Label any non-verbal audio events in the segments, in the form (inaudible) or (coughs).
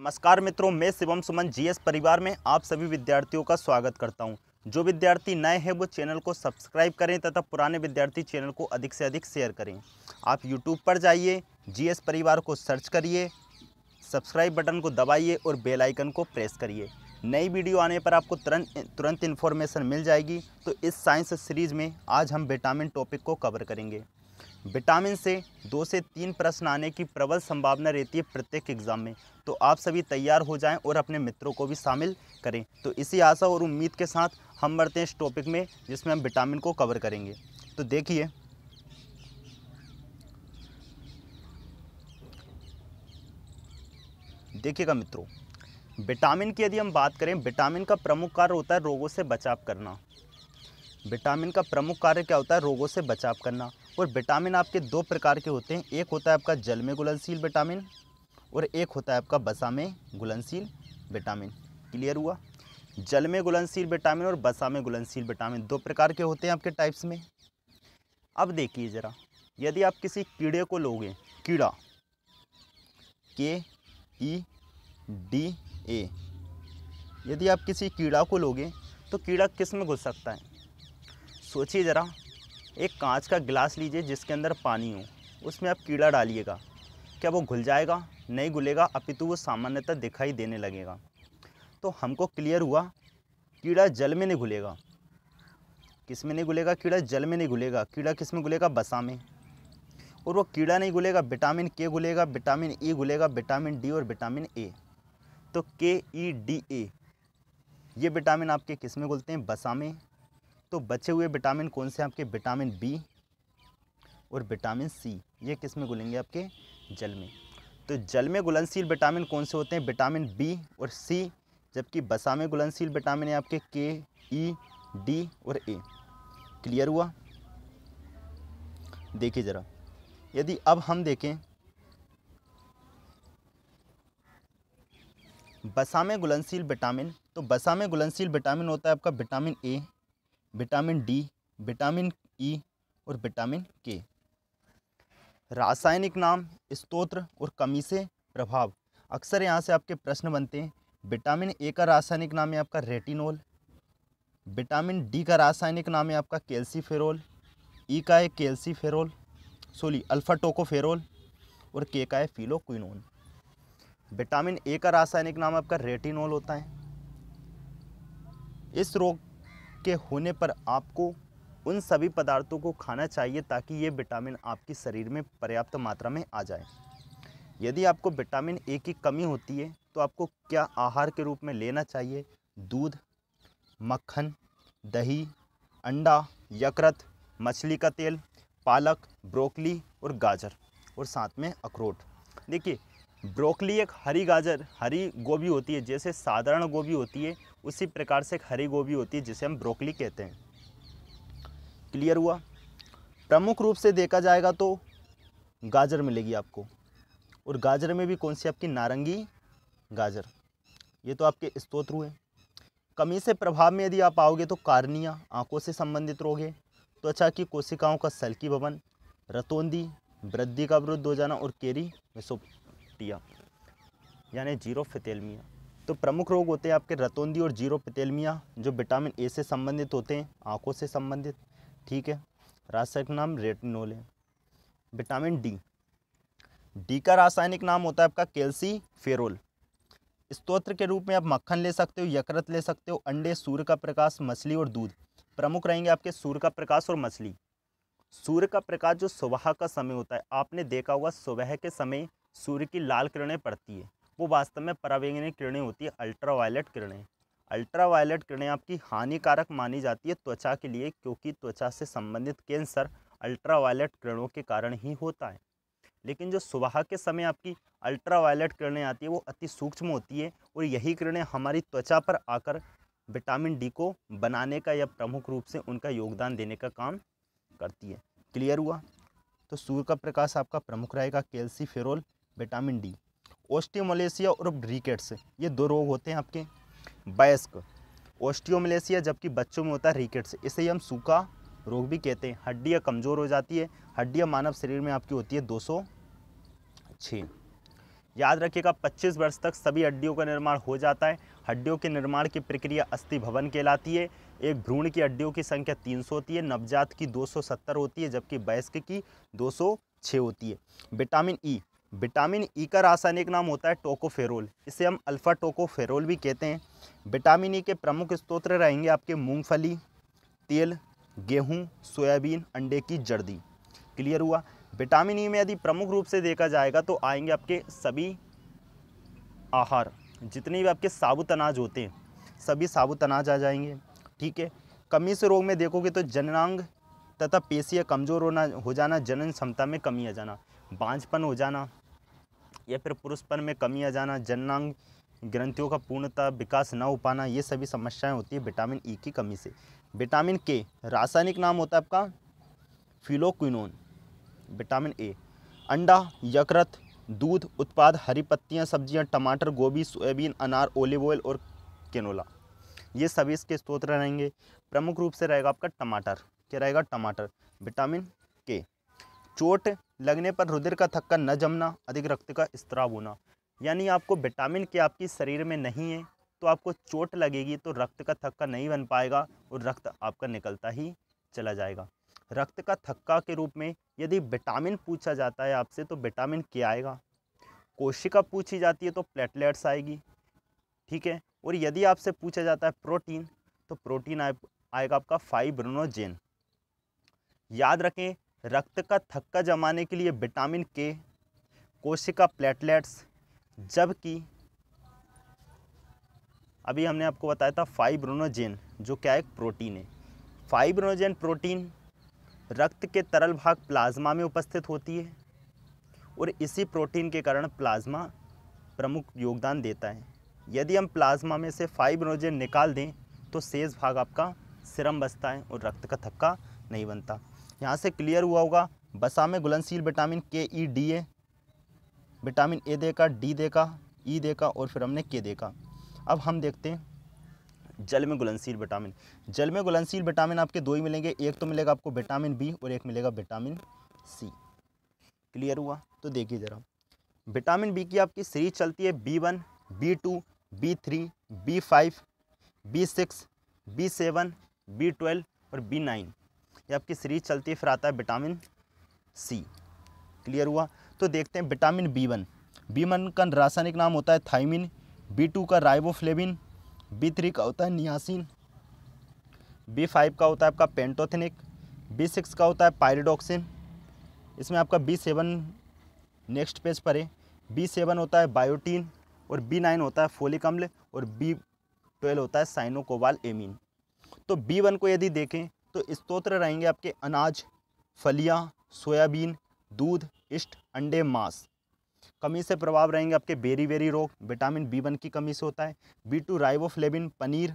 नमस्कार मित्रों मैं शिवम सुमन जीएस परिवार में आप सभी विद्यार्थियों का स्वागत करता हूं। जो विद्यार्थी नए हैं वो चैनल को सब्सक्राइब करें तथा पुराने विद्यार्थी चैनल को अधिक से अधिक शेयर करें आप यूट्यूब पर जाइए जीएस परिवार को सर्च करिए सब्सक्राइब बटन को दबाइए और बेलाइकन को प्रेस करिए नई वीडियो आने पर आपको तुरंत तुरंत इन्फॉर्मेशन मिल जाएगी तो इस साइंस सीरीज़ में आज हम विटामिन टॉपिक को कवर करेंगे विटामिन से दो से तीन प्रश्न आने की प्रबल संभावना रहती है प्रत्येक एग्ज़ाम में तो आप सभी तैयार हो जाएं और अपने मित्रों को भी शामिल करें तो इसी आशा और उम्मीद के साथ हम बढ़ते हैं इस टॉपिक में जिसमें हम विटामिन को कवर करेंगे तो देखिए देखिएगा मित्रों विटामिन की यदि हम बात करें विटामिन का प्रमुख कार्य होता है रोगों से बचाव करना विटामिन का प्रमुख कार्य क्या होता है रोगों से बचाव करना और विटामिन आपके दो प्रकार के होते हैं एक होता है आपका जल में घुलनशील विटामिन और एक होता है आपका बसा में घुलनशील विटामिन क्लियर हुआ जल में घुलनशील विटामिन और बसा में घुलनशील विटामिन दो प्रकार के होते हैं आपके टाइप्स में अब देखिए ज़रा यदि आप किसी कीड़े को लोगे कीड़ा के ई डी ए यदि आप किसी कीड़ा को लोगे तो कीड़ा किस में घुस सकता है सोचिए ज़रा एक कांच का गिलास लीजिए जिसके अंदर पानी हो उसमें आप कीड़ा डालिएगा क्या वो घुल जाएगा नहीं घुलेगा अपितु वो सामान्यतः दिखाई देने लगेगा तो हमको क्लियर हुआ कीड़ा जल में नहीं घुलेगा किस में नहीं घुलेगा कीड़ा जल में नहीं घुलेगा कीड़ा किस में घुलेगा बसा में और वो कीड़ा नहीं घुलेगा विटामिन के घुलेगा विटामिन ई e घुलेगा विटामिन डी और विटामिन ए तो के ई डी ए ये विटामिन आपके किस में घुलते हैं बसा में तो बचे हुए विटामिन कौन से आपके विटामिन बी और विटामिन सी ये किस में घुलेंगे आपके जल में तो जल में घुलनशील विटामिन कौन से होते हैं विटामिन बी और सी जबकि बसा में घुलनशील विटामिन है आपके के ई डी और ए क्लियर हुआ देखिए ज़रा यदि अब हम देखें बसा में घुलनशील विटामिन तो बसा में घुलनशील विटामिन होता है आपका vitamin A vitamin D vitamin E e और विटामिन के रासायनिक नाम स्तोत्र और कमी से प्रभाव अक्सर यहाँ से आपके प्रश्न बनते हैं विटामिन ए का रासायनिक नाम है आपका रेटिनोल विटामिन डी का रासायनिक नाम है आपका कैल्सीफेरोल ई का है कैल्सीफेरोल सॉरी अल्फा टोकोफेरोल और के का है फिलोक्विनोन विटामिन ए का रासायनिक नाम आपका रेटिनोल होता है इस रोग के होने पर आपको उन सभी पदार्थों को खाना चाहिए ताकि ये विटामिन आपके शरीर में पर्याप्त मात्रा में आ जाए यदि आपको विटामिन ए की कमी होती है तो आपको क्या आहार के रूप में लेना चाहिए दूध मक्खन दही अंडा यकृत मछली का तेल पालक ब्रोकली और गाजर और साथ में अखरोट देखिए ब्रोकली एक हरी गाजर हरी गोभी होती है जैसे साधारण गोभी होती है उसी प्रकार से एक हरी गोभी होती है जिसे हम ब्रोकली कहते हैं क्लियर हुआ प्रमुख रूप से देखा जाएगा तो गाजर मिलेगी आपको और गाजर में भी कौन सी आपकी नारंगी गाजर ये तो आपके स्त्रोत्र हुए कमी से प्रभाव में यदि आप आओगे तो कार्निया आंखों से संबंधित रोग है त्वचा तो की कोशिकाओं का सल्की भवन रतौंदी वृद्धि का विरुद्ध हो जाना और केरी विशुभ रतोटिया यानी जीरो फितेलमिया तो प्रमुख रोग होते हैं आपके रतौंदी और जीरो पितेलमिया जो विटामिन ए से संबंधित होते हैं आँखों से संबंधित ठीक है रासायनिक नाम रेटिनोल है विटामिन डी डी का रासायनिक नाम होता है आपका कैल्सी फेरोल स्त्रोत्र के रूप में आप मक्खन ले सकते हो यकृत ले सकते हो अंडे सूर्य का प्रकाश मछली और दूध प्रमुख रहेंगे आपके सूर्य का प्रकाश और मछली सूर्य का प्रकाश जो सुबह का समय होता है आपने देखा होगा सुबह के समय सूर्य की लाल किरणें पड़ती है वो वास्तव में परावैंगनी किरणें होती है अल्ट्रावायलेट किरणें अल्ट्रावायलेट किरणें आपकी हानिकारक मानी जाती है त्वचा के लिए क्योंकि त्वचा से संबंधित कैंसर अल्ट्रावायलेट किरणों के कारण ही होता है लेकिन जो सुबह के समय आपकी अल्ट्रावायलेट किरणें आती है वो अति सूक्ष्म होती है और यही किरणें हमारी त्वचा पर आकर विटामिन डी को बनाने का या प्रमुख रूप से उनका योगदान देने का काम करती है क्लियर हुआ तो सूर्य का प्रकाश आपका प्रमुख रहेगा calciferol vitamin D osteomalacia और रिकेट्स ये दो रोग होते हैं आपके वयस्क ओस्टियोमलेशिया जबकि बच्चों में होता है रिकेट्स इसे हम सूखा रोग भी कहते हैं हड्डियाँ कमज़ोर हो जाती है हड्डियाँ मानव शरीर में आपकी होती है दो सौ याद रखिएगा 25 वर्ष तक सभी हड्डियों का निर्माण हो जाता है हड्डियों के निर्माण की प्रक्रिया अस्थि भवन कहलाती है एक भ्रूण की हड्डियों की संख्या 300 होती है नवजात की 270 होती है जबकि वयस्क की 206 होती है vitamin E vitamin E e का रासायनिक नाम होता है टोकोफेरोल इसे हम अल्फ़ा टोकोफेरोल भी कहते हैं विटामिन ई e के प्रमुख स्त्रोत रहेंगे आपके मूंगफली तेल गेहूं, सोयाबीन अंडे की जर्दी क्लियर हुआ विटामिन ई e में यदि प्रमुख रूप से देखा जाएगा तो आएंगे आपके सभी आहार जितने भी आपके साबुत अनाज होते हैं सभी साबुत अनाज आ जाएंगे ठीक है कमी से रोग में देखोगे तो जननांग तथा पेशियाँ कमज़ोर होना हो जाना जनन क्षमता में कमी आ जाना बांझपन हो जाना या फिर पुरुषपन में कमी आ जाना जननांग ग्रंथियों का पूर्णतः विकास न हो पाना ये सभी समस्याएं होती है विटामिन ई e की कमी से विटामिन के रासायनिक नाम होता है आपका फिलोक्विनोन विटामिन ए अंडा यकृत दूध उत्पाद हरी पत्तियाँ सब्जियाँ टमाटर गोभी सोयाबीन अनार ओलिव ऑयल और केनोला ये सभी इसके स्त्रोत रहेंगे प्रमुख रूप से रहेगा आपका टमाटर क्या रहेगा टमाटर विटामिन के चोट लगने पर रुधिर का थक्का न जमना अधिक रक्त का स्त्राव होना यानी आपको विटामिन के आपकी शरीर में नहीं है तो आपको चोट लगेगी तो रक्त का थक्का नहीं बन पाएगा और रक्त आपका निकलता ही चला जाएगा रक्त का थक्का के रूप में यदि विटामिन पूछा जाता है आपसे तो विटामिन के आएगा कोशिका पूछी जाती है तो प्लेटलेट्स आएगी ठीक है और यदि आपसे पूछा जाता है प्रोटीन तो प्रोटीन आएगा आपका फाइब्रोनोजेन याद रखें रक्त का थक्का जमाने के लिए विटामिन के कोशिका प्लेटलेट्स जबकि अभी हमने आपको बताया था फाइब्रोनोजेन जो क्या एक प्रोटीन है फाइब्रोनोजेन प्रोटीन रक्त के तरल भाग प्लाज्मा में उपस्थित होती है और इसी प्रोटीन के कारण प्लाज्मा प्रमुख योगदान देता है यदि हम प्लाज्मा में से फाइब्रोनोजेन निकाल दें तो शेष भाग आपका सिरम बसता है और रक्त का थक्का नहीं बनता यहाँ से क्लियर हुआ होगा बसा में गुलंदशील विटामिन के ई डी ए विटामिन ए देखा डी देखा ई e देखा और फिर हमने के देखा अब हम देखते हैं जल में गुलंदशील विटामिन जल में गुलंदशील विटामिन आपके दो ही मिलेंगे एक तो मिलेगा आपको विटामिन बी और एक मिलेगा विटामिन सी क्लियर हुआ तो देखिए ज़रा विटामिन बी की आपकी सीरीज चलती है B one B two B three B five B six B seven B twelve और बी नाइन ये आपकी सीरीज चलती है फिर आता है विटामिन सी क्लियर हुआ तो देखते हैं vitamin B one B one का रासायनिक नाम होता है थाइमिन बी टू का राइबोफ्लेविन बी थ्री का होता है नियासिन बी फाइव का होता है आपका पेंटोथेनिक बी सिक्स का होता है पायरिडोक्सिन इसमें आपका बी सेवन नेक्स्ट पेज पर है बी सेवन होता है बायोटीन और बी नाइन होता है फोलिक अम्ल और बी ट्वेल्व होता है साइनोकोवाल एमिन तो बी वन को यदि देखें तो स्तोत्र रहेंगे आपके अनाज फलियाँ सोयाबीन दूध इष्ट अंडे मांस कमी से प्रभाव रहेंगे आपके बेरी बेरी रोग विटामिन बी वन की कमी से होता है बी टू राइबोफ्लेबिन पनीर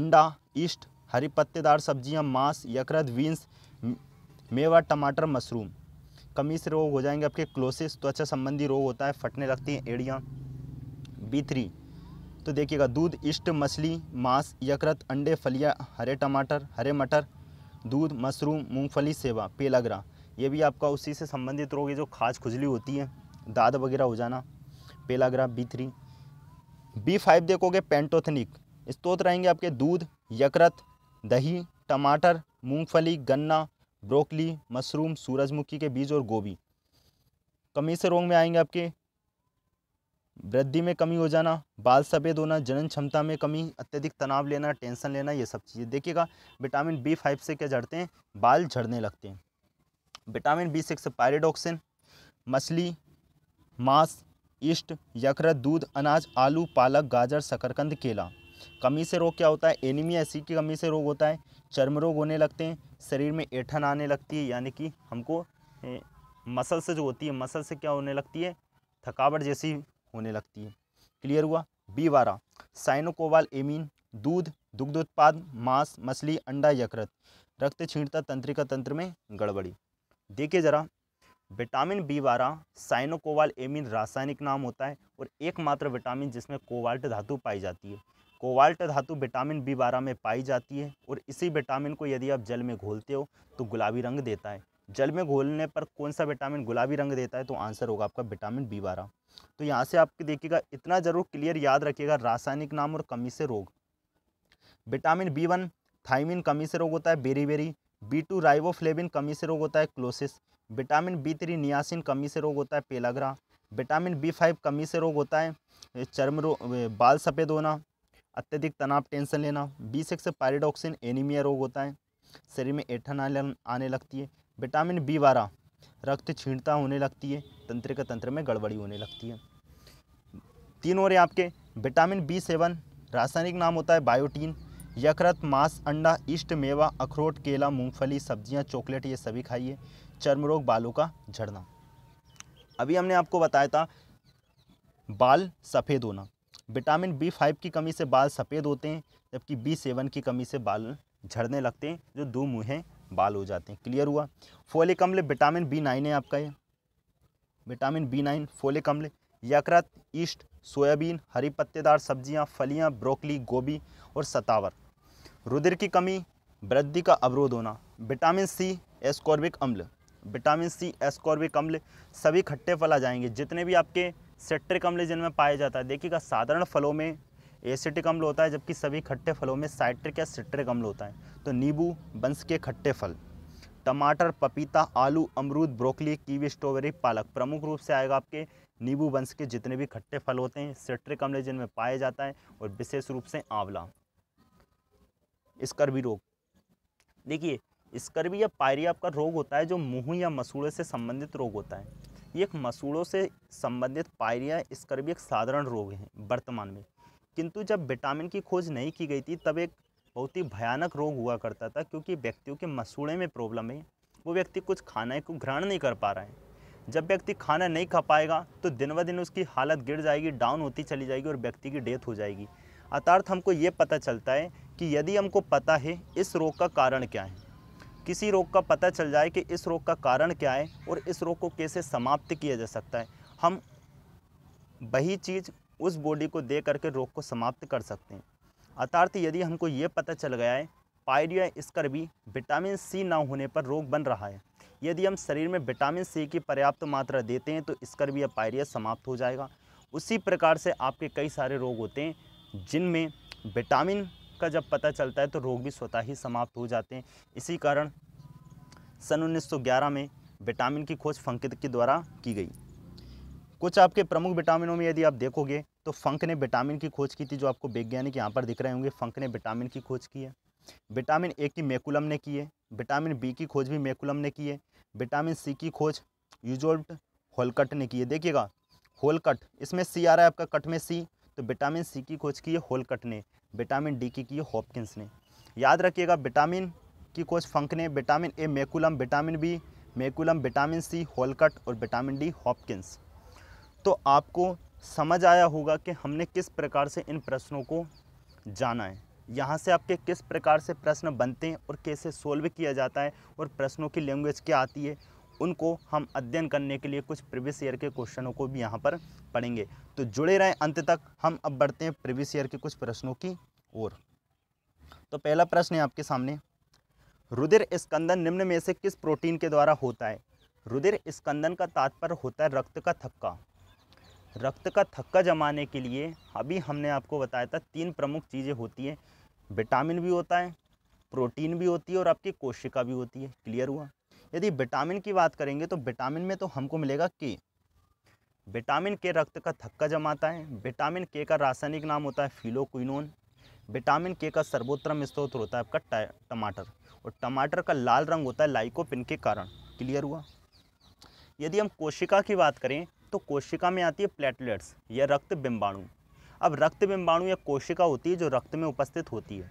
अंडा ईस्ट हरी पत्तेदार सब्जियां मांस यकृत बीन्स मेवा टमाटर मशरूम कमी से रोग हो जाएंगे आपके क्लोसिस त्वचा संबंधी रोग होता है फटने लगती हैं एड़ियाँ बी थ्री तो देखिएगा दूध इष्ट मछली मांस यकृत अंडे फलिया हरे टमाटर हरे मटर दूध मशरूम मूंगफली सेवा पेलाग्रा ये भी आपका उसी से संबंधित रोग है जो खाज खुजली होती है दाद वगैरह हो जाना pellagra B three B five देखोगे पेंटोथनिक स्त्रोत रहेंगे आपके दूध यकृत दही टमाटर मूंगफली गन्ना ब्रोकली मशरूम सूरजमुखी के बीज और गोभी कमी से रोग में आएंगे आपके वृद्धि में कमी हो जाना बाल सफ़ेद होना जनन क्षमता में कमी अत्यधिक तनाव लेना टेंशन लेना ये सब चीज़ें देखिएगा विटामिन बी फाइव से क्या झड़ते हैं बाल झड़ने लगते हैं विटामिन बी सिक्स पायरेडॉक्सिन मछली मांस ईस्ट यकृत दूध अनाज आलू पालक गाजर शकरकंद केला कमी से रोग क्या होता है एनीमिया एसिड की कमी से रोग होता है चर्म रोग होने लगते हैं शरीर में ऐठन आने लगती है यानी कि हमको मसल से जो होती है मसल से क्या होने लगती है थकावट जैसी होने लगती है क्लियर हुआ बी बारह साइनोकोवाल एमिन दूध दुग्ध उत्पाद मांस मछली अंडा यकृत रक्त छीणता तंत्रिका तंत्र में गड़बड़ी देखिए ज़रा विटामिन बी बारह साइनोकोवाल एमिन रासायनिक नाम होता है और एकमात्र विटामिन जिसमें कोवाल्ट धातु पाई जाती है कोवाल्ट धातु विटामिन बी बारह में पाई जाती है और इसी विटामिन को यदि आप जल में घोलते हो तो गुलाबी रंग देता है जल में घोलने पर कौन सा विटामिन गुलाबी रंग देता है तो आंसर होगा आपका विटामिन बी बारह तो यहाँ से आपके देखिएगा इतना ज़रूर क्लियर याद रखिएगा रासायनिक नाम और कमी से रोग विटामिन बी वन थाइमिन कमी से रोग होता है beriberi B two riboflavin कमी से रोग होता है क्लोसिस विटामिन बी थ्री नियासिन कमी से रोग होता है पेलाग्रा विटामिन बी फाइव कमी से रोग होता है चर्म रोग बाल सफ़ेद होना अत्यधिक तनाव टेंशन लेना बी सिक्स पैरिडॉक्सिन एनीमिया रोग होता है शरीर में एठन आने लगती है विटामिन बी बारह रक्त छीणता होने लगती है तंत्रिका तंत्र में गड़बड़ी होने लगती है तीन और आपके विटामिन बी सेवन रासायनिक नाम होता है बायोटीन यकृत मांस अंडा इष्ट मेवा अखरोट केला मूंगफली सब्जियां चॉकलेट ये सभी खाइए चर्म रोग बालों का झड़ना अभी हमने आपको बताया था बाल सफ़ेद होना विटामिन बी फाइव की कमी से बाल सफ़ेद होते हैं जबकि बी सेवन की कमी से बाल झड़ने लगते हैं जो दो मुँहें बाल हो जाते हैं क्लियर हुआ फोलिक अम्ल विटामिन बी नाइन है आपका ये विटामिन बी नाइन फोलिक अम्ल यकृत ईस्ट सोयाबीन हरी पत्तेदार सब्जियां, फलियां, ब्रोकली गोभी और सतावर रुधिर की कमी वृद्धि का अवरोध होना विटामिन सी एस्कॉर्बिक अम्ल विटामिन सी एस्कॉर्बिक अम्ल सभी खट्टे फल आ जाएंगे जितने भी आपके सेट्रिक अम्ल जिनमें पाया जाता है देखिएगा साधारण फलों में एसिटिक अम्ल होता है जबकि सभी खट्टे फलों में साइट्रिक या सिट्रिक अम्ल होता है तो नींबू वंश के खट्टे फल टमाटर पपीता आलू अमरूद ब्रोकली कीवी स्ट्रॉबेरी पालक प्रमुख रूप से आएगा आपके नींबू वंश के जितने भी खट्टे फल होते हैं सिट्रिक अम्ल जिनमें पाया जाता है और विशेष रूप से आंवला स्कर्वी रोग देखिए स्कर्वी या पायरी आपका रोग होता है जो मुँह या मसूड़े से संबंधित रोग होता है ये एक मसूड़ों से संबंधित पायरिया स्कर्वी एक साधारण रोग है वर्तमान में किंतु जब विटामिन की खोज नहीं की गई थी तब एक बहुत ही भयानक रोग हुआ करता था क्योंकि व्यक्तियों के मसूड़े में प्रॉब्लम है वो व्यक्ति कुछ खाने को ग्रहण नहीं कर पा रहा है जब व्यक्ति खाना नहीं खा पाएगा तो दिन ब दिन उसकी हालत गिर जाएगी डाउन होती चली जाएगी और व्यक्ति की डेथ हो जाएगी अर्थार्थ हमको ये पता चलता है कि यदि हमको पता है इस रोग का कारण क्या है किसी रोग का पता चल जाए कि इस रोग का कारण क्या है और इस रोग को कैसे समाप्त किया जा सकता है हम वही चीज़ उस बॉडी को दे करके रोग को समाप्त कर सकते हैं अर्थार्थ यदि हमको ये पता चल गया है पायरिया भी विटामिन सी ना होने पर रोग बन रहा है यदि हम शरीर में विटामिन सी की पर्याप्त मात्रा देते हैं तो स्कर्वी या पायरिया समाप्त हो जाएगा उसी प्रकार से आपके कई सारे रोग होते हैं जिनमें विटामिन का जब पता चलता है तो रोग भी स्वतः ही समाप्त हो जाते हैं इसी कारण सन 1911 में विटामिन की खोज फंकित के द्वारा की गई कुछ आपके प्रमुख विटामिनों में यदि आप देखोगे तो फंक ने विटामिन की खोज की थी जो आपको वैज्ञानिक यहाँ पर दिख रहे होंगे फंक ने विटामिन की खोज की है विटामिन ए की मेकुलम ने की है विटामिन बी की खोज भी मेकुलम ने की है विटामिन सी की खोज यूजोल्ट होलकट ने की है देखिएगा होलकट इसमें सी आ रहा है आपका कट में सी तो विटामिन सी की खोज की है होलकट ने विटामिन डी की की है हॉपकिंस ने याद रखिएगा विटामिन की खोज फंक ने vitamin A McCollum vitamin B McCollum vitamin C होलकट और विटामिन डी हॉपकिंस तो आपको समझ आया होगा कि हमने किस प्रकार से इन प्रश्नों को जाना है यहाँ से आपके किस प्रकार से प्रश्न बनते हैं और कैसे सोल्व किया जाता है और प्रश्नों की लैंग्वेज क्या आती है उनको हम अध्ययन करने के लिए कुछ प्रीवियस ईयर के क्वेश्चनों को भी यहाँ पर पढ़ेंगे तो जुड़े रहें अंत तक हम अब बढ़ते हैं प्रीवियस ईयर के कुछ प्रश्नों की ओर तो पहला प्रश्न है आपके सामने रुधिर स्कंदन निम्न में से किस प्रोटीन के द्वारा होता है रुधिर स्कंदन का तात्पर्य होता है रक्त का थक्का रक्त का थक्का जमाने के लिए अभी हमने आपको बताया था तीन प्रमुख चीज़ें होती हैं विटामिन भी होता है प्रोटीन भी होती है और आपकी कोशिका भी होती है क्लियर हुआ यदि विटामिन की बात करेंगे तो विटामिन में तो हमको मिलेगा के विटामिन के रक्त का थक्का जमाता है विटामिन के का रासायनिक नाम होता है फिलोक्विनोन विटामिन के का सर्वोत्तम स्त्रोत होता है आपका टमाटर और टमाटर का लाल रंग होता है लाइकोपिन के कारण क्लियर हुआ यदि हम कोशिका की बात करें तो कोशिका में आती है प्लेटलेट्स या रक्त बिम्बाणु अब रक्त बिम्बाणु या कोशिका होती है जो रक्त में उपस्थित होती है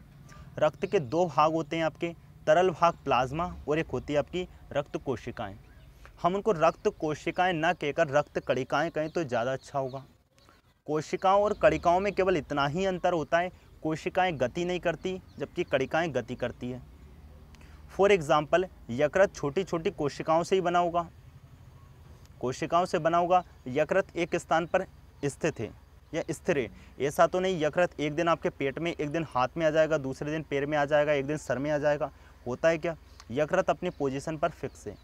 रक्त के दो भाग होते हैं आपके तरल भाग प्लाज्मा और एक होती है आपकी रक्त कोशिकाएँ हम उनको रक्त कोशिकाएँ ना कहकर रक्त कड़िकाएँ कहें तो ज़्यादा अच्छा होगा कोशिकाओं और कड़िकाओं में केवल इतना ही अंतर होता है कोशिकाएं गति नहीं करती जबकि कड़िकाएं गति करती है फॉर एग्ज़ाम्पल यकृत छोटी छोटी कोशिकाओं से ही बना होगा कोशिकाओं से बना होगा यकृत एक स्थान पर स्थित है या स्थिर है ऐसा तो नहीं यकृत एक दिन आपके पेट में एक दिन हाथ में आ जाएगा दूसरे दिन पैर में आ जाएगा एक दिन सर में आ जाएगा होता है क्या यकृत अपनी पोजिशन पर फिक्स है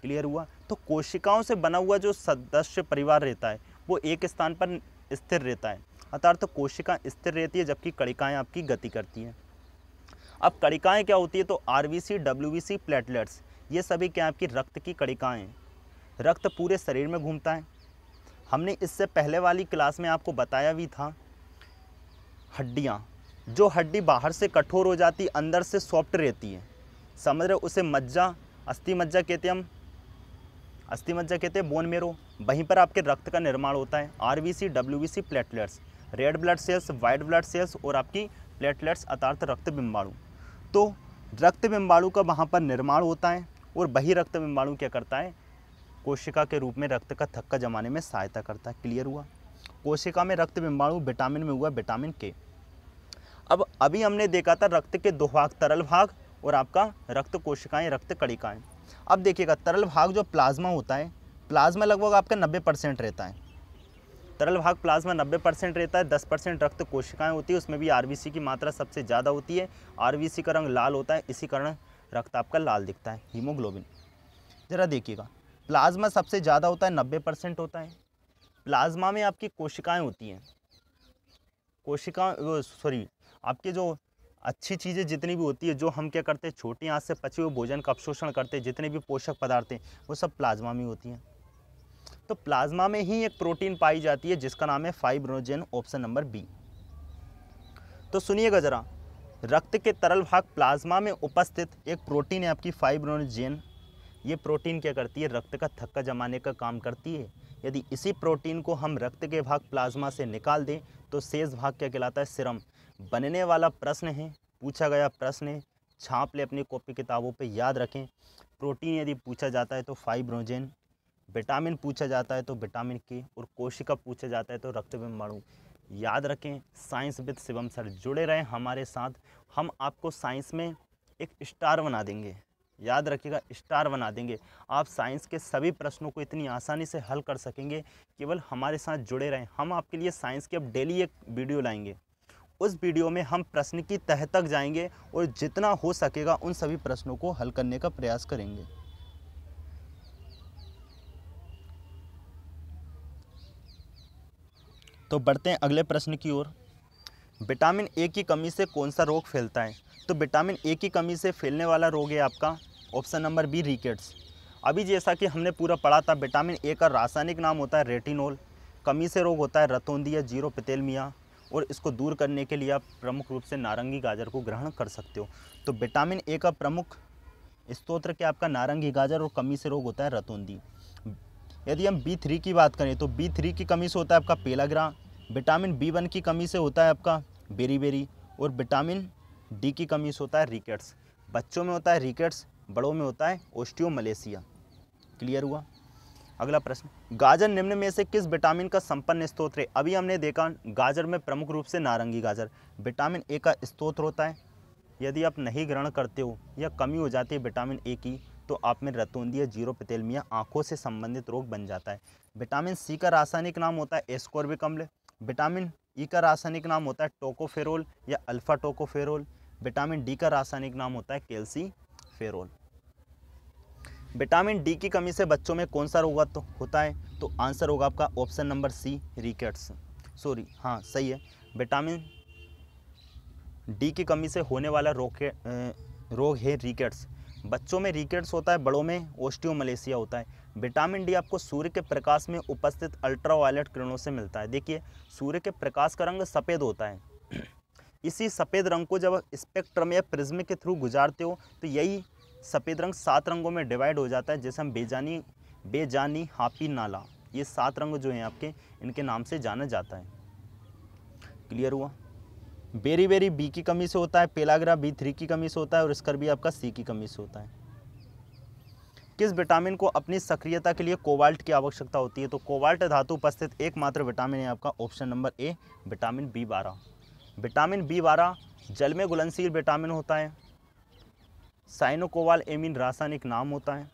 क्लियर हुआ तो कोशिकाओं से बना हुआ जो सदस्य परिवार रहता है वो एक स्थान पर स्थिर रहता है अर्थात तो कोशिका स्थिर रहती है जबकि कड़िकाएँ आपकी गति करती हैं अब कड़िकाएँ क्या होती है तो R B C W B C platelets ये सभी क्या आपकी रक्त की कड़िकाएँ रक्त पूरे शरीर में घूमता है हमने इससे पहले वाली क्लास में आपको बताया भी था हड्डियाँ जो हड्डी बाहर से कठोर हो जाती अंदर से सॉफ्ट रहती है समझ रहे उसे मज्जा अस्थि मज्जा कहते हम अस्थि मज्जा कहते हैं बोन मेरो वहीं पर आपके रक्त का निर्माण होता है R B C W B C platelets red blood cells white blood cells और आपकी प्लेटलेट्स अर्थात रक्त बिम्बाणु तो रक्त बिम्बाणु का वहाँ पर निर्माण होता है और वही रक्त बिम्बाणु क्या करता है कोशिका के रूप में रक्त का थक्का जमाने में सहायता करता है क्लियर हुआ कोशिका में रक्त बिम्बाणु विटामिन में हुआ विटामिन के अब अभी हमने देखा था रक्त के दो भाग तरल भाग और आपका रक्त कोशिकाएं रक्त कणिकाएं अब देखिएगा तरल भाग जो प्लाज्मा होता है प्लाज्मा लगभग आपका नब्बे परसेंट रहता है तरल भाग प्लाज्मा 90 परसेंट रहता है 10 परसेंट रक्त कोशिकाएं होती है उसमें भी आरबीसी की मात्रा सबसे ज़्यादा होती है आरबीसी का रंग लाल होता है इसी कारण रक्त आपका लाल दिखता है हीमोग्लोबिन ज़रा देखिएगा प्लाज्मा सबसे ज़्यादा होता है नब्बे परसेंट होता है प्लाज्मा में आपकी कोशिकाएं होती हैं कोशिका सॉरी आपके जो अच्छी चीज़ें जितनी भी होती है जो हम क्या करते हैं छोटी आँख से पचे हुए भोजन का अपशोषण करते हैं जितने भी पोषक पदार्थ हैं वो सब प्लाज्मा में होती हैं तो प्लाज्मा में ही एक प्रोटीन पाई जाती है जिसका नाम है फाइब्रोजन ऑप्शन नंबर बी तो सुनिएगा ज़रा रक्त के तरल भाग प्लाज्मा में उपस्थित एक प्रोटीन है आपकी फाइब्रोजेन ये प्रोटीन क्या करती है रक्त का थक्का जमाने का काम करती है यदि इसी प्रोटीन को हम रक्त के भाग प्लाज्मा से निकाल दें तो शेष भाग क्या कहलाता है सिरम बनने वाला प्रश्न है पूछा गया प्रश्न है छाप लें अपनी कॉपी किताबों पे याद रखें प्रोटीन यदि पूछा जाता है तो फाइब्रोजेन विटामिन पूछा जाता है तो विटामिन के और कोशिका पूछा जाता है तो रक्त में मणु याद रखें साइंस विद शिवम सर जुड़े रहें हमारे साथ हम आपको साइंस में एक स्टार बना देंगे याद रखिएगा स्टार बना देंगे आप साइंस के सभी प्रश्नों को इतनी आसानी से हल कर सकेंगे केवल हमारे साथ जुड़े रहें हम आपके लिए साइंस की अब डेली एक वीडियो लाएंगे उस वीडियो में हम प्रश्न की तह तक जाएंगे और जितना हो सकेगा उन सभी प्रश्नों को हल करने का प्रयास करेंगे तो बढ़ते हैं अगले प्रश्न की ओर विटामिन ए की कमी से कौन सा रोग फैलता है तो विटामिन ए की कमी से फैलने वाला रोग है आपका ऑप्शन नंबर बी रिकेट्स अभी जैसा कि हमने पूरा पढ़ा था विटामिन ए का रासायनिक नाम होता है रेटिनोल कमी से रोग होता है रतौंदिया जीरो पितेलमिया और इसको दूर करने के लिए आप प्रमुख रूप से नारंगी गाजर को ग्रहण कर सकते हो तो विटामिन ए का प्रमुख स्त्रोत्र क्या आपका नारंगी गाजर और कमी से रोग होता है रतौंदी यदि हम बी थ्री की बात करें तो बी थ्री की कमी से होता है आपका पेलाग्रा विटामिन बी वन की कमी से होता है आपका बेरी बेरी और विटामिन डी की कमी से होता है रिकेट्स बच्चों में होता है रिकेट्स बड़ों में होता है ओस्टियो मलेशिया क्लियर हुआ अगला प्रश्न गाजर निम्न में से किस विटामिन का संपन्न स्त्रोत है अभी हमने देखा गाजर में प्रमुख रूप से नारंगी गाजर विटामिन ए का स्त्रोत होता है यदि आप नहीं ग्रहण करते हो या कमी हो जाती है विटामिन ए की तो आप में रतोंदिया जीरो पेतेलमिया आँखों से संबंधित रोग बन जाता है विटामिन सी का रासायनिक नाम होता है एस्कोर्बिक अम्ल विटामिन ई का रासायनिक नाम होता है टोकोफेरोल या अल्फा टोकोफेरोल विटामिन डी का रासायनिक नाम होता है कैल्सी फेरोल विटामिन डी की कमी से बच्चों में कौन सा रोग तो होता है तो आंसर होगा आपका option number C rickets sorry हाँ सही है विटामिन डी की कमी से होने वाला रोग रोग है रिकेट्स बच्चों में रिकेट्स होता है बड़ों में ओस्टियोमलेसिया होता है विटामिन डी आपको सूर्य के प्रकाश में उपस्थित अल्ट्रावायलेट किरणों से मिलता है देखिए सूर्य के प्रकाश का रंग सफ़ेद होता है इसी सफ़ेद रंग को जब स्पेक्ट्रम या प्रिज्म के थ्रू गुजारते हो तो यही सफ़ेद रंग सात रंगों में डिवाइड हो जाता है जैसे हम बेजानी बेजानी हापी नाला ये सात रंग जो हैं आपके इनके नाम से जाना जाता है क्लियर हुआ बेरी बेरी बी की कमी से होता है पेलाग्रा बी थ्री की कमी से होता है और भी आपका सी की कमी से होता है किस विटामिन को अपनी सक्रियता के लिए कोवाल्ट की आवश्यकता होती है तो कोवाल्ट धातु उपस्थित एकमात्र विटामिन है आपका option number A vitamin B बारह विटामिन बी बारह जल में घुलनशील विटामिन होता है साइनोकोवाल एमिन रासायनिक नाम होता है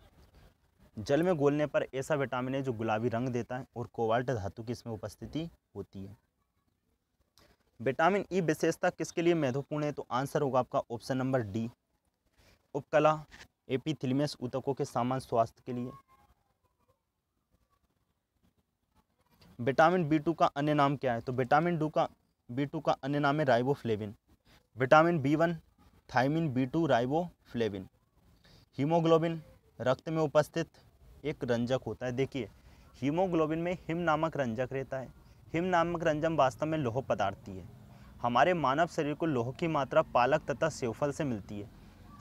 जल में घोलने पर ऐसा विटामिन है जो गुलाबी रंग देता है और कोवाल्ट धातु की इसमें उपस्थिति होती है विटामिन ई विशेषता किसके लिए महत्वपूर्ण है तो आंसर होगा आपका ऑप्शन नंबर डी उपकला एपिथिलियस ऊतकों के सामान्य स्वास्थ्य के लिए विटामिन बी टू का अन्य नाम क्या है तो विटामिन डू का बी टू का अन्य नाम है riboflavin vitamin B one thiamine B two riboflavin haemoglobin रक्त में उपस्थित एक रंजक होता है देखिए हीमोग्लोबिन में हिम नामक रंजक रहता है हिम नामक रंजन वास्तव में लोह पदार्थी है हमारे मानव शरीर को लोह की मात्रा पालक तथा सेवफल से मिलती है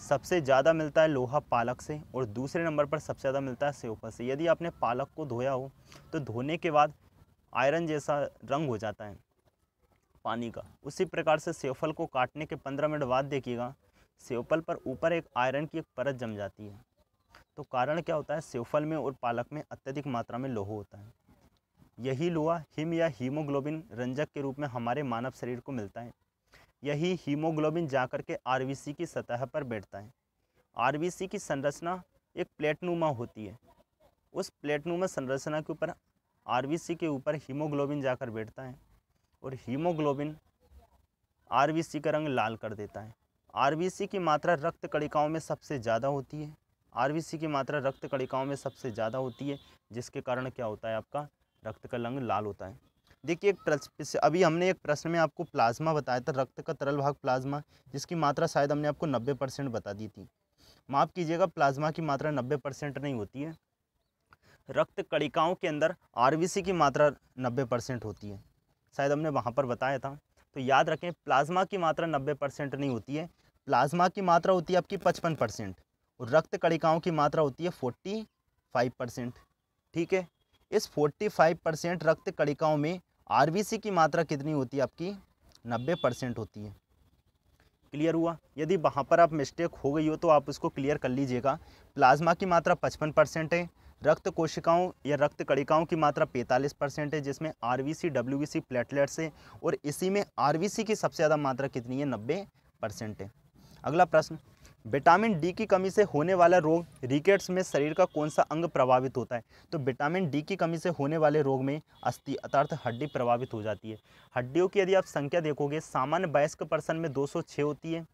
सबसे ज़्यादा मिलता है लोहा पालक से और दूसरे नंबर पर सबसे ज़्यादा मिलता है सेवफल से यदि आपने पालक को धोया हो तो धोने के बाद आयरन जैसा रंग हो जाता है पानी का उसी प्रकार से सेवफल को काटने के पंद्रह मिनट बाद देखिएगा सेवफल पर ऊपर एक आयरन की एक परत जम जाती है तो कारण क्या होता है सेवफल में और पालक में अत्यधिक मात्रा में लोहो होता है यही लोहा हिम या हीमोग्लोबिन रंजक के रूप में हमारे मानव शरीर को मिलता है यही हीमोग्लोबिन जाकर के आर की सतह पर बैठता है आर की संरचना एक प्लेटनुमा होती है उस प्लेटनुमा संरचना के ऊपर आर के ऊपर हीमोग्लोबिन जाकर बैठता है और हीमोग्लोबिन आरबीसी का रंग लाल कर देता है आरबीसी की मात्रा रक्त कणिकाओं में सबसे ज़्यादा होती है आरबीसी की मात्रा रक्त कणिकाओं में सबसे ज़्यादा होती है जिसके कारण क्या होता है आपका रक्त का रंग लाल होता है देखिए एक प्रश्न अभी हमने एक प्रश्न में आपको प्लाज्मा बताया था रक्त का तरल भाग प्लाज्मा जिसकी मात्रा शायद हमने आपको नब्बे परसेंट बता दी थी माफ़ कीजिएगा प्लाज्मा की मात्रा नब्बे परसेंट नहीं होती है रक्त कणिकाओं के अंदर आरबीसी की मात्रा नब्बे परसेंट होती है शायद हमने वहाँ पर बताया था तो याद रखें प्लाज्मा की मात्रा नब्बे परसेंट नहीं होती है प्लाज्मा की मात्रा होती है आपकी पचपन परसेंट और रक्त कणिकाओं की मात्रा होती है फोर्टी फाइव परसेंट ठीक है इस फोर्टी फाइव परसेंट रक्त कणिकाओं में आर की मात्रा कितनी होती है आपकी नब्बे परसेंट होती है क्लियर हुआ यदि वहाँ पर आप मिस्टेक हो गई हो तो आप उसको क्लियर कर लीजिएगा प्लाज्मा की मात्रा पचपन परसेंट है रक्त कोशिकाओं या रक्त कड़िकाओं की मात्रा 45 परसेंट है जिसमें R B C W C platelets है और इसी में आर वी सी की सबसे ज़्यादा मात्रा कितनी है नब्बे परसेंट है अगला प्रश्न विटामिन डी की कमी से होने वाला रोग रिकेट्स में शरीर का कौन सा अंग प्रभावित होता है तो विटामिन डी की कमी से होने वाले रोग में अस्थि अर्थात हड्डी प्रभावित हो जाती है हड्डियों की यदि आप संख्या देखोगे सामान्य वयस्क पर्सन में 206 होती है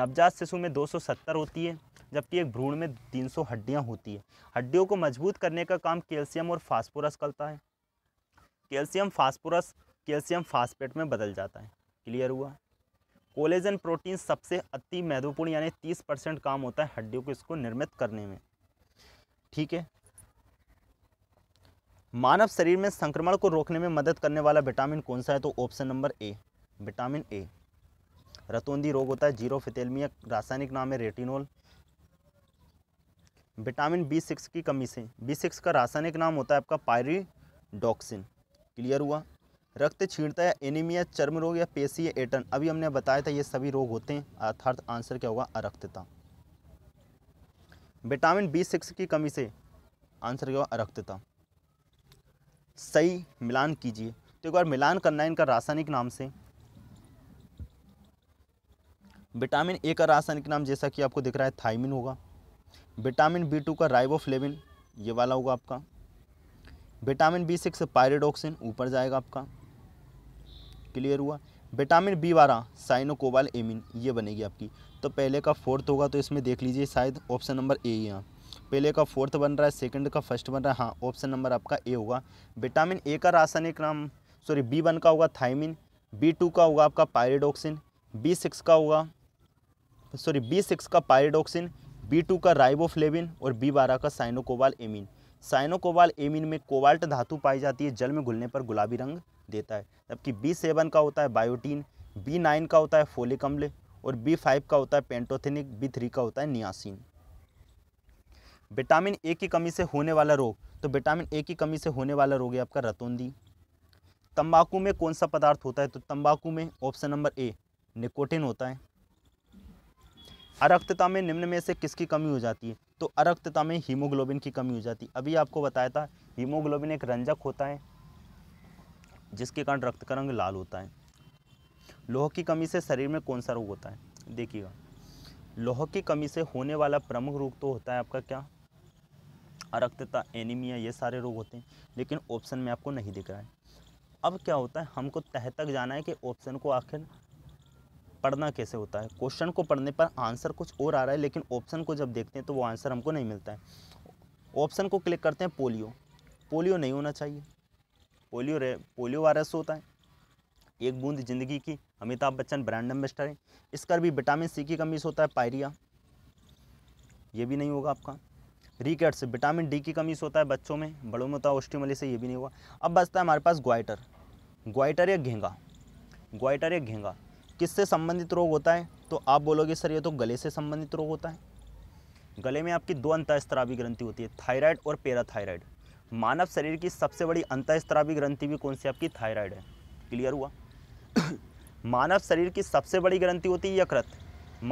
नवजात शिशु में 270 होती है जबकि एक भ्रूण में 300 हड्डियां होती है हड्डियों को मजबूत करने का काम कैल्शियम और फास्फोरस करता है कैल्शियम फास्फोरस कैल्शियम फास्फेट में बदल जाता है क्लियर हुआ कोलेजन प्रोटीन सबसे अति महत्वपूर्ण यानी तीस परसेंट काम होता है हड्डियों को इसको निर्मित करने में ठीक है मानव शरीर में संक्रमण को रोकने में मदद करने वाला विटामिन कौन सा है तो option number A vitamin A रतौंदी रोग होता है जीरो फितेलमिया रासायनिक नाम है रेटिनोल विटामिन बी सिक्स की कमी से बी सिक्स का रासायनिक नाम होता है आपका पायरीडॉक्सिन क्लियर हुआ रक्त छीणता या एनीमिया चर्म रोग या पेशी या एटन अभी हमने बताया था ये सभी रोग होते हैं अर्थात आंसर क्या होगा अरक्तता विटामिन बी सिक्स की कमी से आंसर क्या होगा अरक्तता सही मिलान कीजिए तो एक बार मिलान करना है इनका रासायनिक नाम से विटामिन ए का रासायनिक नाम जैसा कि आपको दिख रहा है थाइमिन होगा विटामिन बी टू का राइबोफ्लेविन ये वाला होगा आपका विटामिन बी सिक्स पायरेडोक्सिन ऊपर जाएगा आपका क्लियर हुआ विटामिन बी बारह साइनोकोबाल एमिन ये बनेगी आपकी तो पहले का फोर्थ होगा तो इसमें देख लीजिए शायद ऑप्शन नंबर ए ही यहाँ पहले का फोर्थ बन रहा है सेकंड का फर्स्ट बन रहा है हाँ ऑप्शन नंबर आपका ए होगा विटामिन ए का रासायनिक नाम सॉरी बी वन का होगा थाइमिन बी टू का होगा आपका पायरेडोक्सिन बी सिक्स का होगा सॉरी बी सिक्स का पायरेडोक्सिन बी टू का राइबोफ्लेविन और बी बारह का साइनोकोबाल एमिन साइनोकोबाल एमिन में कोबाल्ट धातु पाई जाती है जल में घुलने पर गुलाबी रंग देता है जबकि बी सेवन का होता है बायोटीन बी नाइन का होता है फोलिक अम्ल और बी फाइव का होता है पेंटोथेनिक बी थ्री का होता है नियासिन विटामिन ए की कमी से होने वाला रोग तो विटामिन ए की कमी से होने वाला रोग है आपका रतौंदी तंबाकू में कौन सा पदार्थ होता है तो तंबाकू में ऑप्शन नंबर ए निकोटिन होता है अरक्तता में निम्न में से किसकी कमी हो जाती है तो अरक्तता में हीमोग्लोबिन की कमी हो जाती है अभी आपको बताया था हीमोग्लोबिन एक रंजक होता है जिसके कारण रक्त का रंग लाल होता है लोह की कमी से शरीर में कौन सा रोग होता है देखिएगा लोह की कमी से होने वाला प्रमुख रोग तो होता है आपका क्या अरक्तता एनीमिया ये सारे रोग होते हैं लेकिन ऑप्शन में आपको नहीं दिख रहा है अब क्या होता है हमको तह तक जाना है कि ऑप्शन को आखिर पढ़ना कैसे होता है क्वेश्चन को पढ़ने पर आंसर कुछ और आ रहा है लेकिन ऑप्शन को जब देखते हैं तो वो आंसर हमको नहीं मिलता है ऑप्शन को क्लिक करते हैं पोलियो पोलियो नहीं होना चाहिए पोलियो रे पोलियो वायरस होता है एक बूंद जिंदगी की अमिताभ बच्चन ब्रांड एम्बेस्टर है इसका भी विटामिन सी की कमी से होता है पायरिया ये भी नहीं होगा आपका रिकेट से विटामिन डी की कमी से होता है बच्चों में बड़ों में होता है ऑस्टिमली से ये भी नहीं होगा अब बचता है हमारे पास ग्वाइटर ग्वाइटर या घेंगा ग्वाइटर या घेंगा किससे संबंधित रोग होता है तो आप बोलोगे सर ये तो गले से संबंधित रोग होता है गले में आपकी दो अंतःस्त्रावी ग्रंथि होती है थायराइड और पैराथायराइड मानव शरीर की सबसे बड़ी अंतःस्त्रावी ग्रंथि भी कौन सी आपकी थायराइड है क्लियर हुआ (coughs) मानव शरीर की सबसे बड़ी ग्रंथि होती है यकृत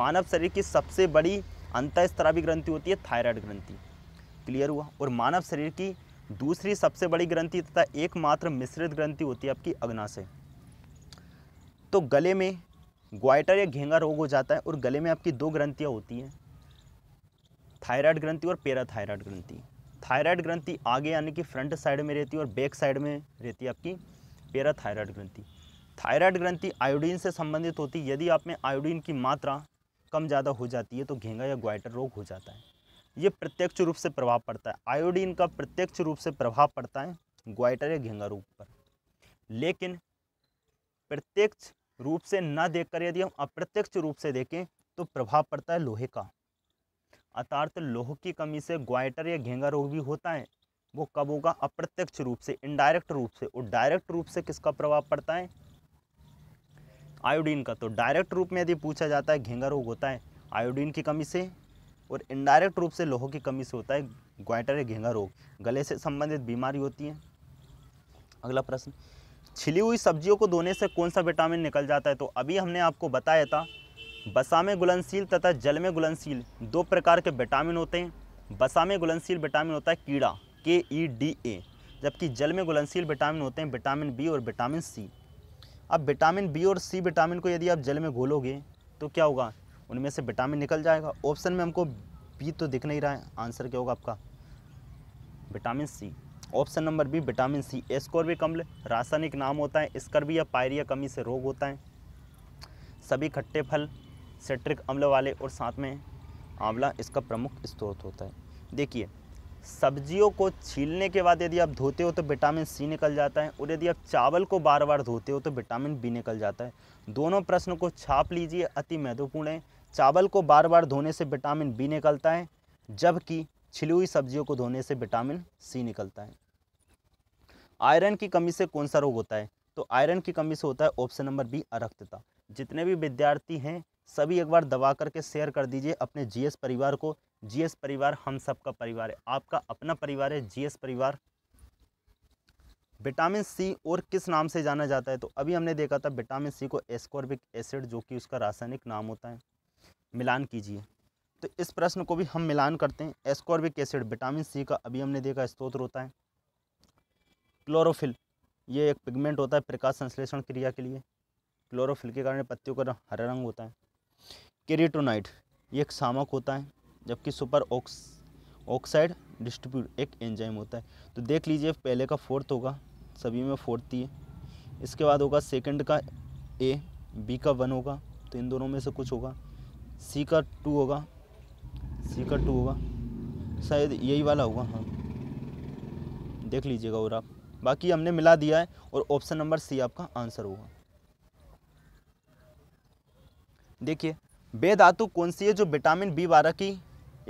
मानव शरीर की सबसे बड़ी अंतःस्त्रावी ग्रंथि होती है थायराइड ग्रंथि क्लियर हुआ और मानव शरीर की दूसरी सबसे बड़ी ग्रंथि तथा एकमात्र मिश्रित ग्रंथि होती है आपकी अग्नाशय तो गले में ग्वाइटर या घेंगा रोग हो जाता है और गले में आपकी दो ग्रंथियाँ होती हैं थायराइड ग्रंथि और पैराथायराइड ग्रंथि थायराइड ग्रंथि आगे यानी कि फ्रंट साइड में रहती है और बैक साइड में रहती है आपकी पैराथायराइड ग्रंथि थायराइड ग्रंथि आयोडीन से संबंधित होती है यदि आप में आयोडीन की मात्रा कम ज़्यादा हो जाती है तो घेंगा या ग्वाइटर रोग हो जाता है ये प्रत्यक्ष रूप से प्रभाव पड़ता है आयोडीन का प्रत्यक्ष रूप से प्रभाव पड़ता है ग्वाइटर या घेंगा रोग पर लेकिन प्रत्यक्ष रूप से न देखकर यदि हम अप्रत्यक्ष रूप से देखें तो प्रभाव पड़ता है लोहे का अर्थार्थ लोह की कमी से ग्वाइटर या घेंगा रोग भी होता है वो कब होगा अप्रत्यक्ष रूप से इनडायरेक्ट रूप से और डायरेक्ट रूप से किसका प्रभाव पड़ता है आयोडीन का तो डायरेक्ट रूप में यदि पूछा जाता है घेंगा रोग होता है आयोडीन की कमी से और इनडायरेक्ट रूप से लोहों की कमी से होता है ग्वाइटर या घेंगा रोग गले से संबंधित बीमारी होती है अगला प्रश्न छिली हुई सब्जियों को धोने से कौन सा विटामिन निकल जाता है तो अभी हमने आपको बताया था बसा में गुलंदशील तथा जल में गुलंदशील दो प्रकार के विटामिन होते हैं बसा में घुलनशील विटामिन होता है कीड़ा के ई डी ए जबकि जल में गुलंदशील विटामिन होते हैं विटामिन बी और विटामिन सी अब विटामिन बी और सी विटामिन को यदि आप जल में घोलोगे तो क्या होगा उनमें से विटामिन निकल जाएगा ऑप्शन में हमको बी तो दिख नहीं रहा है आंसर क्या होगा आपका vitamin C option number B vitamin C ascorbic कम्ल रासायनिक नाम होता है इसकर या पायरिया कमी से रोग होता है सभी खट्टे फल सेट्रिक अम्ल वाले और साथ में आंवला इसका प्रमुख स्रोत होता है देखिए सब्जियों को छीलने के बाद यदि आप धोते हो तो विटामिन सी निकल जाता है और यदि आप चावल को बार बार धोते हो तो विटामिन बी निकल जाता है दोनों प्रश्नों को छाप लीजिए अति महत्वपूर्ण है चावल को बार बार धोने से विटामिन बी निकलता है जबकि छिली हुई सब्जियों को धोने से विटामिन सी निकलता है आयरन की कमी से कौन सा रोग होता है तो आयरन की कमी से होता है ऑप्शन नंबर बी अरक्तता जितने भी विद्यार्थी हैं सभी एक बार दबा करके शेयर कर दीजिए अपने जीएस परिवार को जीएस परिवार हम सबका परिवार है आपका अपना परिवार है जीएस परिवार विटामिन सी और किस नाम से जाना जाता है तो अभी हमने देखा था विटामिन सी को एस्कॉर्बिक एसिड जो कि उसका रासायनिक नाम होता है मिलान कीजिए तो इस प्रश्न को भी हम मिलान करते हैं एस्कॉर्बिक एसिड विटामिन सी का अभी हमने देखा स्त्रोत्र होता है क्लोरोफिल ये एक पिगमेंट होता है प्रकाश संश्लेषण क्रिया के लिए क्लोरोफिल के कारण पत्तियों का हरा रंग होता है केरिटोनाइट ये एक सामक होता है जबकि सुपर ऑक्स ऑक्साइड डिस्ट्रीब्यूट एक एंजाइम होता है तो देख लीजिए पहले का फोर्थ होगा सभी में फोर्थ ही है इसके बाद होगा सेकंड का ए बी का वन होगा तो इन दोनों में से कुछ होगा सी का टू होगा सी का टू होगा शायद यही वाला होगा हाँ देख लीजिएगा और आप बाकी हमने मिला दिया है और ऑप्शन नंबर सी आपका आंसर होगा देखिए बे धातु कौन सी है जो विटामिन बी बारह की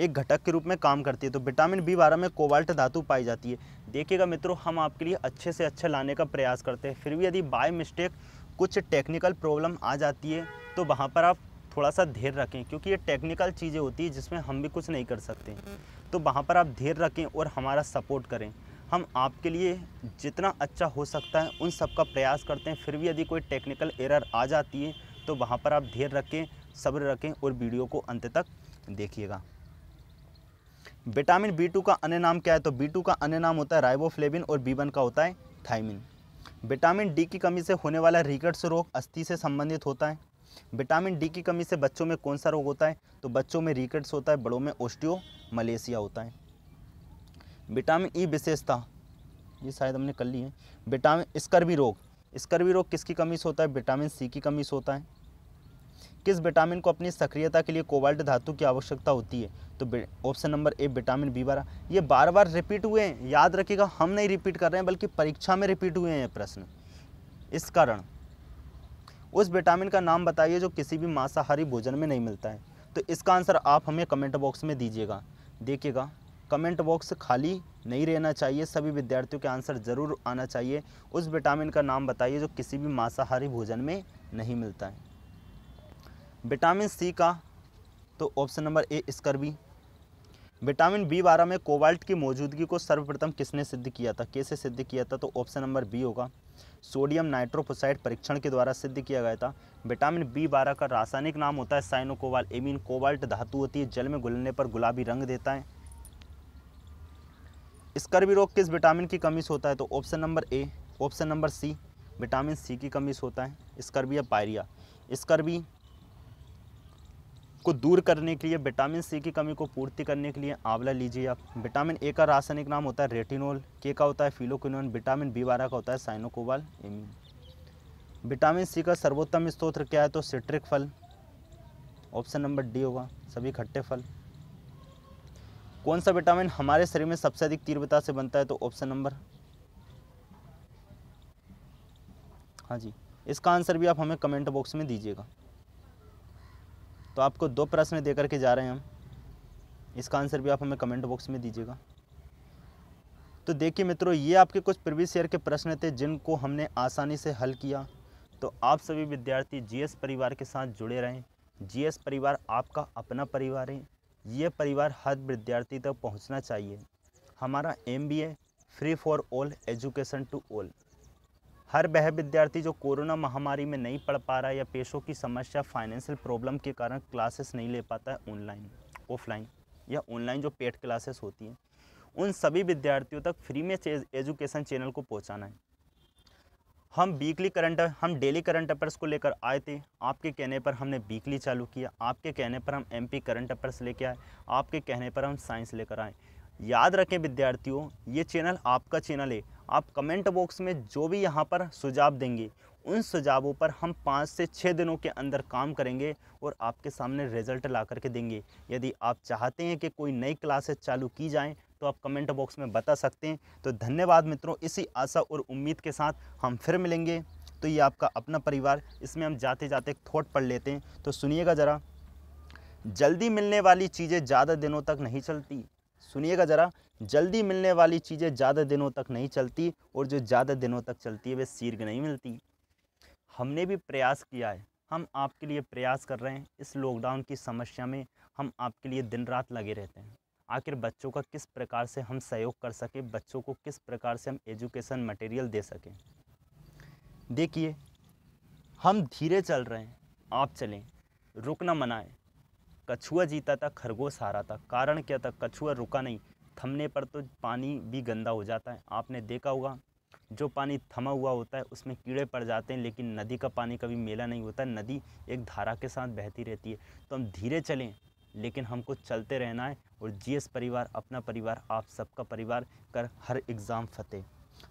एक घटक के रूप में काम करती है तो विटामिन बी बारह में कोबाल्ट धातु पाई जाती है देखिएगा मित्रों हम आपके लिए अच्छे से अच्छा लाने का प्रयास करते हैं फिर भी यदि बाय मिस्टेक कुछ टेक्निकल प्रॉब्लम आ जाती है तो वहाँ पर आप थोड़ा सा धैर्य रखें क्योंकि ये टेक्निकल चीज़ें होती है जिसमें हम भी कुछ नहीं कर सकते तो वहाँ पर आप धैर्य रखें और हमारा सपोर्ट करें हम आपके लिए जितना अच्छा हो सकता है उन सब का प्रयास करते हैं फिर भी यदि कोई टेक्निकल एरर आ जाती है तो वहाँ पर आप धैर्य रखें सब्र रखें और वीडियो को अंत तक देखिएगा विटामिन बी टू का अन्य नाम क्या है तो बी टू का अन्य नाम होता है राइबोफ्लेविन और बी वन का होता है थाइमिन विटामिन डी की कमी से होने वाला रिकट्स रोग अस्थि से संबंधित होता है विटामिन डी की कमी से बच्चों में कौन सा रोग होता है तो बच्चों में रिकट्स होता है बड़ों में ओस्टियो मलेशिया होता है विटामिन ई विशेषता ये शायद हमने कर ली है विटामिन स्कर्वी रोग स्कर्वी रोग किसकी कमी से होता है विटामिन सी की कमी से होता है किस विटामिन को अपनी सक्रियता के लिए कोबाल्ट धातु की आवश्यकता होती है तो option number A vitamin B बारह ये बार बार रिपीट हुए हैं याद रखिएगा हम नहीं रिपीट कर रहे हैं बल्कि परीक्षा में रिपीट हुए हैं प्रश्न इस कारण उस विटामिन का नाम बताइए जो किसी भी मांसाहारी भोजन में नहीं मिलता है तो इसका आंसर आप हमें कमेंट बॉक्स में दीजिएगा देखिएगा कमेंट बॉक्स खाली नहीं रहना चाहिए सभी विद्यार्थियों के आंसर ज़रूर आना चाहिए उस विटामिन का नाम बताइए जो किसी भी मांसाहारी भोजन में नहीं मिलता है विटामिन सी का तो option number A scurvy vitamin B बारह में कोबाल्ट की मौजूदगी को सर्वप्रथम किसने सिद्ध किया था कैसे सिद्ध किया था तो ऑप्शन नंबर बी होगा सोडियम नाइट्रोफोसाइड परीक्षण के द्वारा सिद्ध किया गया था विटामिन बी बारह का रासायनिक नाम होता है साइनोकोवाल एमिन कोबाल्ट धातु होती है जल में घुलने पर गुलाबी रंग देता है स्कर्वी रोग किस विटामिन की कमी से होता है तो option number A option number C vitamin C की कमी से होता है या पायरिया स्कर्वी को दूर करने के लिए विटामिन सी की कमी को पूर्ति करने के लिए आंवला लीजिए आप विटामिन ए का रासायनिक नाम होता है रेटिनोल के का होता है फिलोकिन विटामिन बी बारह का होता है साइनोकोबाल विटामिन सी का सर्वोत्तम स्त्रोत्र क्या है तो सिट्रिक फल ऑप्शन नंबर डी होगा सभी खट्टे फल कौन सा विटामिन हमारे शरीर में सबसे अधिक तीव्रता से बनता है तो ऑप्शन नंबर हाँ जी इसका आंसर भी आप हमें कमेंट बॉक्स में दीजिएगा तो आपको दो प्रश्न दे करके जा रहे हैं हम इसका आंसर भी आप हमें कमेंट बॉक्स में दीजिएगा तो देखिए मित्रों ये आपके कुछ प्रीवियस ईयर के प्रश्न थे जिनको हमने आसानी से हल किया तो आप सभी विद्यार्थी जीएस परिवार के साथ जुड़े रहें जीएस परिवार आपका अपना परिवार है ये परिवार हर विद्यार्थी तक पहुंचना चाहिए हमारा M B A free for all education to all हर वह विद्यार्थी जो कोरोना महामारी में नहीं पढ़ पा रहा या पेशों की समस्या फाइनेंशियल प्रॉब्लम के कारण क्लासेस नहीं ले पाता है ऑनलाइन ऑफलाइन या ऑनलाइन जो पेड क्लासेस होती हैं उन सभी विद्यार्थियों तक फ्री में एजुकेशन चैनल को पहुँचाना है हम वीकली करंट हम डेली करंट अफेयर्स को लेकर आए थे आपके कहने पर हमने वीकली चालू किया आपके कहने पर हम एमपी करंट अफेयर्स लेकर आए आपके कहने पर हम साइंस लेकर आए याद रखें विद्यार्थियों ये चैनल आपका चैनल है आप कमेंट बॉक्स में जो भी यहाँ पर सुझाव देंगे उन सुझावों पर हम पाँच से छः दिनों के अंदर काम करेंगे और आपके सामने रिजल्ट ला करके देंगे यदि आप चाहते हैं कि कोई नई क्लासेस चालू की जाएँ तो आप कमेंट बॉक्स में बता सकते हैं तो धन्यवाद मित्रों इसी आशा और उम्मीद के साथ हम फिर मिलेंगे तो ये आपका अपना परिवार इसमें हम जाते जाते थोट पढ़ लेते हैं तो सुनिएगा ज़रा जल्दी मिलने वाली चीज़ें ज़्यादा दिनों तक नहीं चलती सुनिएगा ज़रा जल्दी मिलने वाली चीज़ें ज़्यादा दिनों तक नहीं चलती और जो ज़्यादा दिनों तक चलती है वे सीर्घ नहीं मिलती हमने भी प्रयास किया है हम आपके लिए प्रयास कर रहे हैं इस लॉकडाउन की समस्या में हम आपके लिए दिन रात लगे रहते हैं आखिर बच्चों का किस प्रकार से हम सहयोग कर सकें बच्चों को किस प्रकार से हम एजुकेशन मटेरियल दे सकें देखिए हम धीरे चल रहे हैं आप चलें रुकना मनाए कछुआ जीता था खरगोश हारा था कारण क्या था कछुआ रुका नहीं थमने पर तो पानी भी गंदा हो जाता है आपने देखा होगा जो पानी थमा हुआ होता है उसमें कीड़े पड़ जाते हैं लेकिन नदी का पानी कभी मेला नहीं होता नदी एक धारा के साथ बहती रहती है तो हम धीरे चलें लेकिन हमको चलते रहना है और जीएस परिवार अपना परिवार आप सबका परिवार कर हर एग्ज़ाम फतेह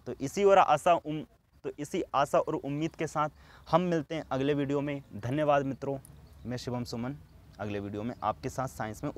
तो इसी और आशा उम तो इसी आशा और उम्मीद के साथ हम मिलते हैं अगले वीडियो में धन्यवाद मित्रों मैं शिवम सुमन अगले वीडियो में आपके साथ साइंस में